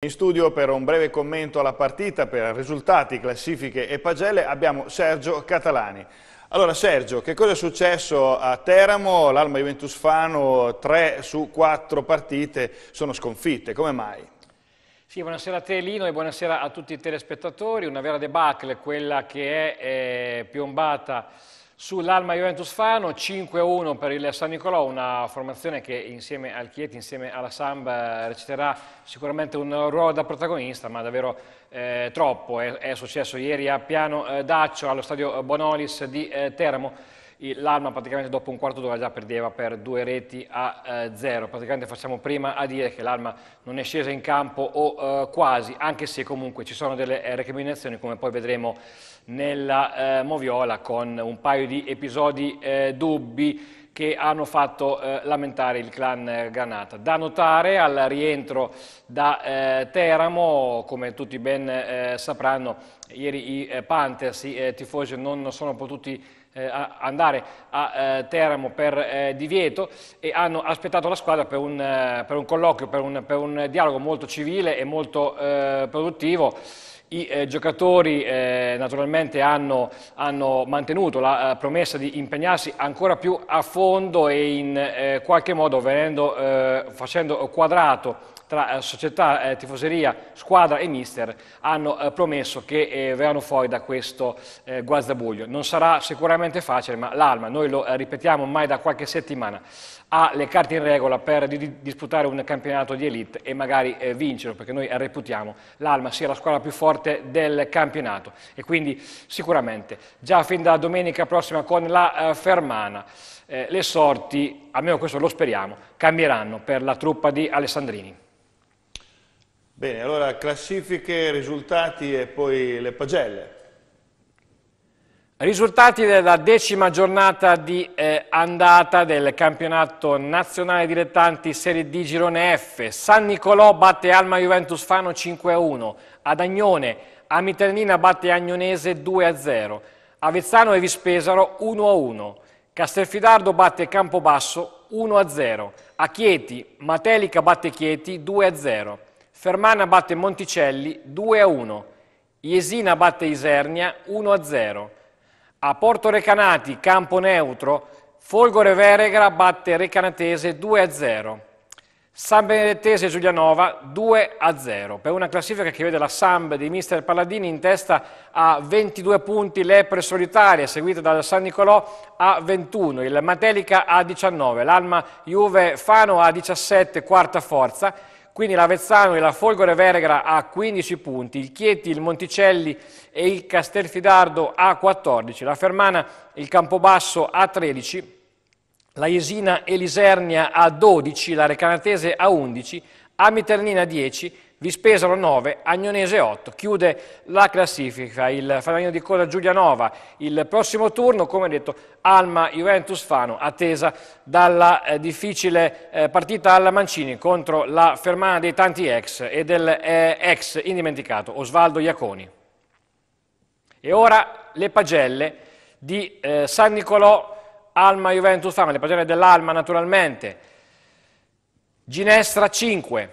In studio per un breve commento alla partita, per risultati, classifiche e pagelle, abbiamo Sergio Catalani. Allora Sergio, che cosa è successo a Teramo? L'Alma Juventus Fano, tre su quattro partite sono sconfitte, come mai? Sì, buonasera a te Lino e buonasera a tutti i telespettatori, una vera debacle quella che è eh, piombata Sull'Alma Juventus Fano, 5-1 per il San Nicolò, una formazione che insieme al Chieti, insieme alla Samba, eh, reciterà sicuramente un ruolo da protagonista, ma davvero eh, troppo. È, è, successo ieri a Piano eh, Daccio, allo stadio Bonolis di eh, Teramo l'Alma praticamente dopo un quarto d'ora già perdeva per due reti a eh, zero, praticamente facciamo prima a dire che l'Alma non è scesa in campo o eh, quasi, anche se comunque ci sono delle eh, recriminazioni come poi vedremo nella eh, Moviola con un paio di episodi eh, dubbi che hanno fatto eh, lamentare il clan Granata. Da notare al rientro da eh, Teramo, come tutti ben eh, sapranno, ieri i Panthers, i tifosi non sono potuti eh, a andare a eh, Teramo per eh, divieto e hanno aspettato la squadra per un, per un colloquio, per un, per un, dialogo molto civile e molto produttivo. I eh, giocatori eh, naturalmente hanno, hanno, mantenuto la eh, promessa di impegnarsi ancora più a fondo e in qualche modo venendo, facendo quadrato tra eh, società, eh, tifoseria, squadra e mister hanno eh, promesso che verranno fuori da questo guazzabuglio. Non sarà sicuramente facile, ma l'Alma, noi lo ripetiamo ormai da qualche settimana, ha le carte in regola per disputare un campionato di elite e magari vincerlo, perché noi reputiamo l'Alma sia la squadra più forte del campionato. E quindi sicuramente già fin da domenica prossima con la Fermana le sorti, almeno questo lo speriamo, cambieranno per la truppa di Alessandrini. Bene, allora classifiche, risultati e poi le pagelle. Risultati della decima giornata di eh, andata del campionato nazionale dilettanti Serie D Girone F. San Nicolò batte Alma Juventus Fano 5-1, Ad Agnone, Amiternina batte Agnonese 2-0, Avezzano e Vispesaro 1-1, Castelfidardo batte Campobasso 1-0, A Chieti, Matelica batte Chieti 2-0. Fermana batte Monticelli 2 a 1, Iesina batte Isernia 1 a 0. A Porto Recanati, campo neutro, Folgore Veregra batte Recanatese 2 a 0. San Benedettese Giulianova 2 a 0, per una classifica che vede la Samb di Mister Palladini in testa a 22 punti, l'Epre solitaria, seguita dal San Nicolò a 21, il Matelica a 19, l'Alma Juve Fano a 17, quarta forza, quindi l'Avezzano e la Folgore Vergara a 15 punti, il Chieti, il Monticelli e il Castelfidardo a 14, la Fermana e il Campobasso a 13, la Jesina e l'Isernia a 12, la Recanatese a 11, a Miternina 10, Vispesaro 9, Agnonese 8. Chiude la classifica il fanalino di coda Giulianova. Il prossimo turno, come detto, Alma Juventus Fano, attesa dalla eh, difficile eh, partita alla Mancini contro la fermata dei tanti ex e del eh, ex indimenticato Osvaldo Iaconi. E ora le pagelle di eh, San Nicolò, Alma Juventus Fano, le pagelle dell'Alma naturalmente. Ginestra 5,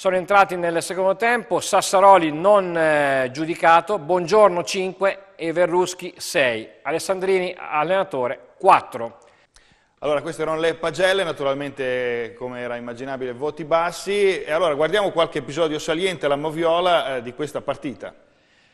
Sono entrati nel secondo tempo, Sassaroli non eh, giudicato, Buongiorno 5 e Verruschi 6, Alessandrini allenatore 4. Allora, queste erano le pagelle, naturalmente come era immaginabile voti bassi. E allora guardiamo qualche episodio saliente alla Moviola eh, di questa partita.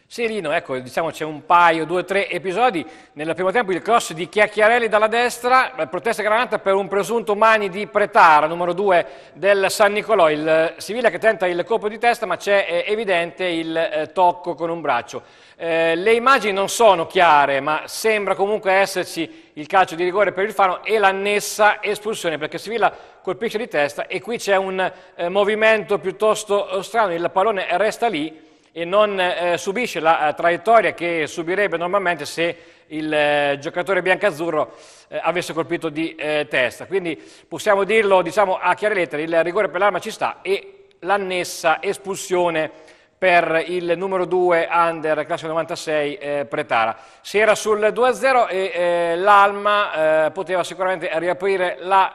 Serino, ecco, diciamo c'è un paio, due, tre episodi. Nel primo tempo il cross di Chiacchiarelli dalla destra, protesta granata per un presunto mani di Pretara, numero due del San Nicolò. Il eh, Siviglia che tenta il colpo di testa, ma c'è eh, evidente il eh, tocco con un braccio. Eh, le immagini non sono chiare, ma sembra comunque esserci il calcio di rigore per il Fano e l'annessa espulsione, perché Siviglia colpisce di testa e qui c'è un movimento piuttosto strano, il pallone resta lì e non eh, subisce la eh, traiettoria che subirebbe normalmente se il eh, giocatore biancazzurro eh, avesse colpito di eh, testa. Quindi possiamo dirlo diciamo, a chiare lettere, il rigore per l'arma ci sta e l'annessa espulsione per il numero 2 under classe 96 eh, Pretara. Si era sul 2-0 e eh, l'Alma eh, poteva sicuramente riaprire la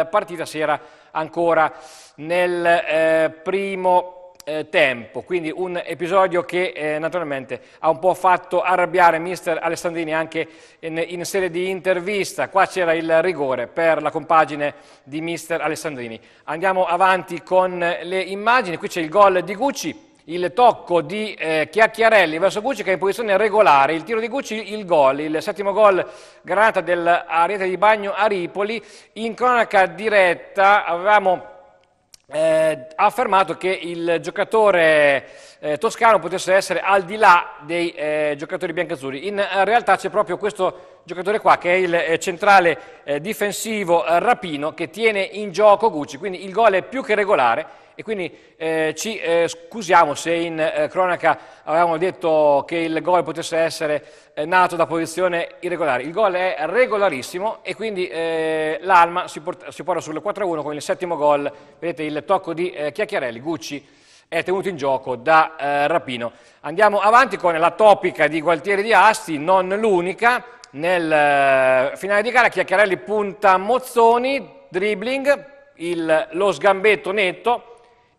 eh, partita, si era ancora nel primo eh, tempo, quindi un episodio che eh, naturalmente ha un po' fatto arrabbiare mister Alessandrini anche in, in serie di intervista, qua c'era il rigore per la compagine di mister Alessandrini. Andiamo avanti con le immagini, qui c'è il gol di Gucci, il tocco di eh, Chiacchiarelli verso Gucci che è in posizione regolare, il tiro di Gucci, il gol, il settimo gol granata dell'Ariete di Bagno a Ripoli, in cronaca diretta avevamo eh, ha affermato che il giocatore eh, toscano potesse essere al di là dei eh, giocatori biancazzurri. In eh, realtà c'è proprio questo giocatore qua che è il eh, centrale eh, difensivo Rapino che tiene in gioco Gucci, quindi il gol è più che regolare e quindi eh, ci eh, scusiamo se in eh, cronaca avevamo detto che il gol potesse essere eh, nato da posizione irregolare. Il gol è regolarissimo e quindi eh, l'Alma si, porta, si porta sul 4-1 con il settimo gol, vedete il tocco di eh, Chiacchiarelli, Gucci è tenuto in gioco da Rapino. Andiamo avanti con la topica di Gualtieri di Asti, non l'unica, nel finale di gara Chiacchiarelli punta Mozzoni, dribbling, il, lo sgambetto netto,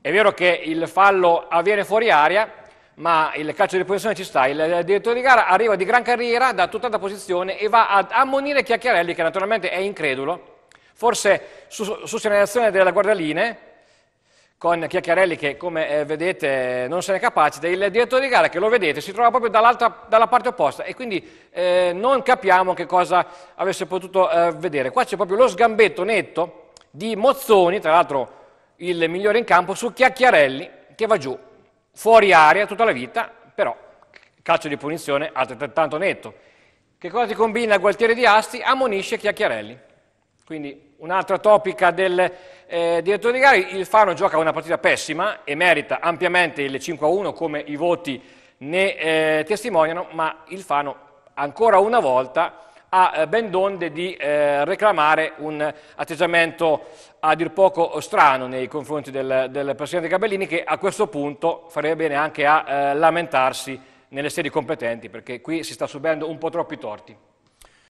è vero che il fallo avviene fuori aria, ma il calcio di posizione ci sta. Il direttore di gara arriva di gran carriera da tutta la posizione e va ad ammonire Chiacchiarelli, che naturalmente è incredulo, forse su, su segnalazione della guardaline, con Chiacchiarelli che come eh, vedete non se ne è capacita, il direttore di gara che lo vedete si trova proprio dalla parte opposta e quindi eh, non capiamo che cosa avesse potuto eh, vedere. Qua c'è proprio lo sgambetto netto di Mozzoni, tra l'altro il migliore in campo su Chiacchiarelli che va giù, fuori area tutta la vita, però calcio di punizione altrettanto netto. Che cosa ti combina Gualtieri di Asti? Ammonisce Chiacchiarelli. Quindi un'altra topica del eh, direttore di gara, il Fano gioca una partita pessima e merita ampiamente il 5-1 come i voti ne eh, testimoniano, ma il Fano ancora una volta ha eh, ben donde di eh, reclamare un atteggiamento a dir poco strano nei confronti del, del, Presidente Gabellini che a questo punto farebbe bene anche a eh, lamentarsi nelle sedi competenti perché qui si sta subendo un po' troppi torti.